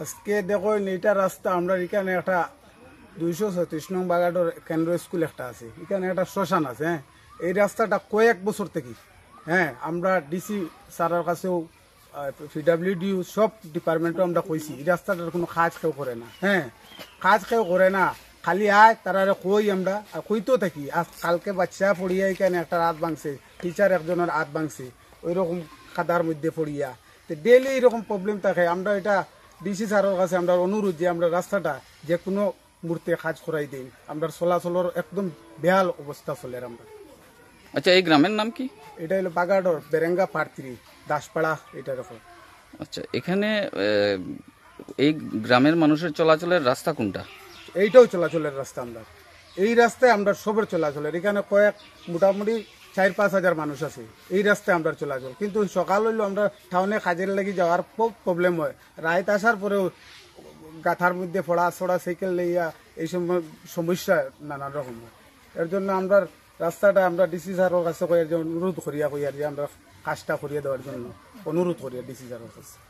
আজকে দেখো এটা রাস্তা আমরা এখানে একটা দুইশো ছত্রিশ নং বাগাডোর কেন্দ্র স্কুল একটা আছে এখানে একটা শ্মশান আছে হ্যাঁ এই রাস্তাটা কয়েক বছর থেকে হ্যাঁ আমরা ডিসি সারের কাছেও পিডাব্লিউডিও সব ডিপার্টমেন্টও আমরা কইছি এই রাস্তাটার কোনো কাজ কেউ করে না হ্যাঁ কাজ কেউ করে না খালি আয় তারা কই আমরা আর কইতেও থাকি আজ কালকে বাচ্চা পড়িয়া এখানে একটা রাত ভাঙছে টিচার একজনের হাত ভাঙছে ওইরকম কাদার মধ্যে পড়িয়া তো ডেলি এরকম প্রবলেম থাকে আমরা এটা ডিসি সারের কাছে আমরা অনুরোধ যে আমরা রাস্তাটা যে কোনো মুহূর্তে কাজ করাই দিই আমরা চলাচলের একদম বেহাল অবস্থা চলে আমরা আচ্ছা এই গ্রামের নাম কি এটা হলো বাগাডর বেরেঙ্গা পার্ত্রি দাসপাড়া এটা এরকম আচ্ছা এখানে এই গ্রামের মানুষের চলাচলের রাস্তা কোনটা এইটাও চলাচলের রাস্তা আমরা এই রাস্তায় আমরা সবের চলাচলের এখানে কয়েক মোটামুটি চার পাঁচ হাজার মানুষ আছে এই রাস্তায় আমরা চলাচল কিন্তু সকাল হইলেও আমরা টাউনে কাজের লাগি যাওয়ার খুব প্রবলেম হয় রাইত আসার পরেও গাথার মধ্যে ফোড়া সড়া সাইকেল লইয়া এই সময় সমস্যা নানান রকম হয় এর জন্য আমরা রাস্তাটা আমরা ডিসি সারের কাছে অনুরোধ করিয়া কইয়ার যে আমরা কাজটা করিয়া দেওয়ার জন্য অনুরোধ করিয়া ডিসি সারের কাছে